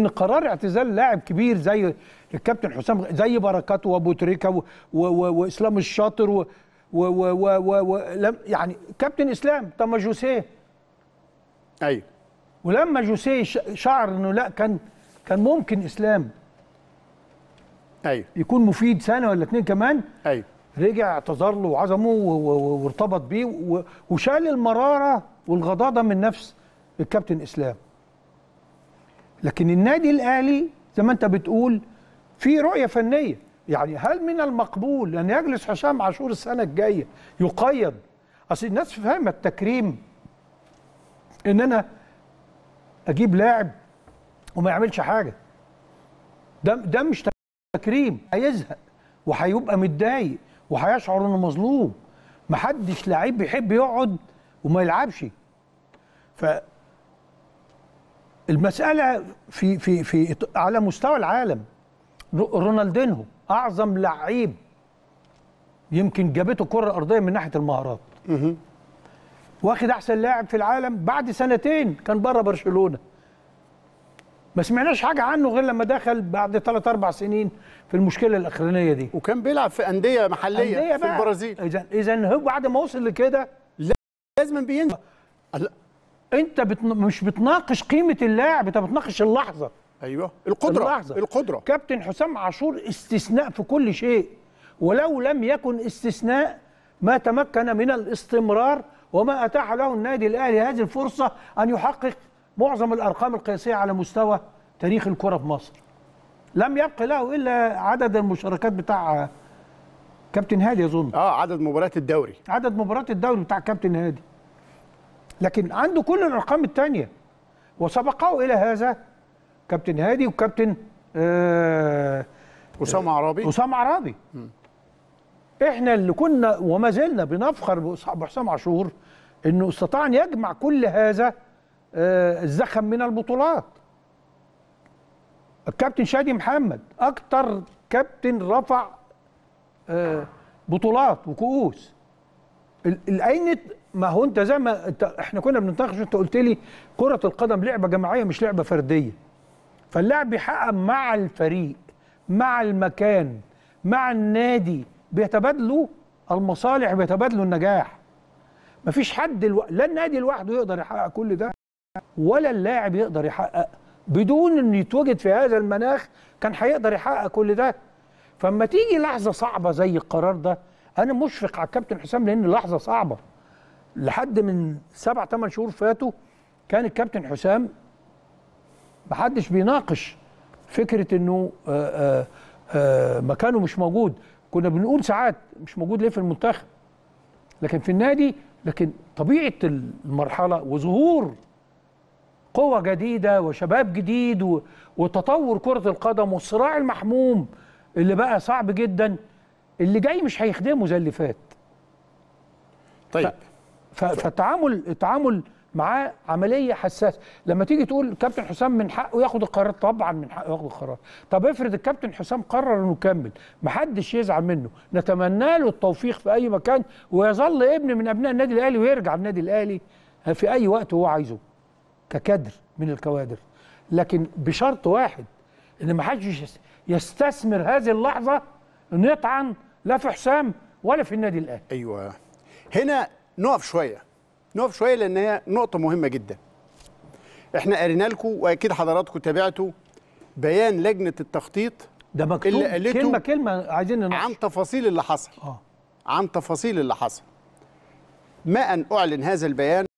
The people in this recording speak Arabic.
ان قرار اعتزال لاعب كبير زي الكابتن حسام زي بركات وابو تريكه واسلام الشاطر و و و و, و يعني كابتن اسلام طب ما جوسيه ايوه ولما جوسيه شعر انه لا كان كان ممكن اسلام ايوه يكون مفيد سنه ولا اتنين كمان ايوه رجع اعتذر له وعظمه وارتبط بيه وشال المراره والغضاضه من نفس الكابتن اسلام لكن النادي الاهلي زي ما انت بتقول في رؤيه فنيه يعني هل من المقبول ان يجلس حسام عاشور السنه الجايه يقيد اصل الناس فاهمه التكريم ان انا اجيب لاعب وما يعملش حاجه ده ده مش تكريم هيزهق وهيبقى متضايق وهيشعر انه مظلوم محدش لعيب بيحب يقعد وما يلعبش ف المساله في في في على مستوى العالم رونالدينهو اعظم لعيب يمكن جابته الكره الارضيه من ناحيه المهارات واخد احسن لاعب في العالم بعد سنتين كان بره برشلونه ما سمعناش حاجه عنه غير لما دخل بعد ثلاث أربع سنين في المشكله الاخرانيه دي وكان بيلعب في انديه محليه أندية في بقى. البرازيل اذا اذا هو بعد ما وصل لكده لازم بينزل انت بتن... مش بتناقش قيمه اللاعب انت بتناقش اللحظه ايوه القدره اللحظة. القدره كابتن حسام عاشور استثناء في كل شيء ولو لم يكن استثناء ما تمكن من الاستمرار وما اتاح له النادي الاهلي هذه الفرصه ان يحقق معظم الارقام القياسيه على مستوى تاريخ الكره في مصر لم يبق له الا عدد المشاركات بتاع كابتن هادي اظن اه عدد مباريات الدوري عدد مباريات الدوري بتاع كابتن هادي لكن عنده كل الارقام الثانيه وسبقه الى هذا كابتن هادي وكابتن آه اسامه عرابي اسامه عرابي م. احنا اللي كنا وما زلنا بنفخر حسام عاشور انه استطاع ان يجمع كل هذا آه، الزخم من البطولات الكابتن شادي محمد اكتر كابتن رفع آه، بطولات وكؤوس الأينة ما هو انت زي ما انت احنا كنا بنتناقش انت قلت لي كره القدم لعبه جماعيه مش لعبه فرديه فاللاعب بيحقق مع الفريق مع المكان مع النادي بيتبادلوا المصالح بيتبادلوا النجاح مفيش حد الو... لا النادي لوحده يقدر يحقق كل ده ولا اللاعب يقدر يحقق بدون ان يتوجد في هذا المناخ كان هيقدر يحقق كل ده فاما تيجي لحظه صعبه زي القرار ده انا مشفق على الكابتن حسام لان لحظه صعبه لحد من سبع ثمان شهور فاتوا كان الكابتن حسام محدش بيناقش فكره انه آه، آه، آه، مكانه مش موجود كنا بنقول ساعات مش موجود ليه في المنتخب لكن في النادي لكن طبيعه المرحله وظهور قوة جديدة وشباب جديد وتطور كرة القدم والصراع المحموم اللي بقى صعب جدا اللي جاي مش هيخدمه زي اللي فات. طيب فالتعامل التعامل معاه عمليه حساسه لما تيجي تقول كابتن حسام من حقه ياخد القرار طبعا من حقه ياخد القرار طب افرض الكابتن حسام قرر انه يكمل محدش يزعل منه نتمنى له التوفيق في اي مكان ويظل ابن من ابناء النادي الاهلي ويرجع النادي الاهلي في اي وقت هو عايزه ككادر من الكوادر لكن بشرط واحد ان ما حدش يستثمر هذه اللحظه انه يطعن لا في حسام ولا في النادي الاهلي ايوه هنا نقف شويه نقف شويه لان هي نقطه مهمه جدا احنا قرينا لكم واكيد حضراتكم تابعتوا بيان لجنه التخطيط ده مكتوب اللي قالته كلمه كلمه عايزين نناقش عن تفاصيل اللي حصل اه عن تفاصيل اللي حصل ما ان اعلن هذا البيان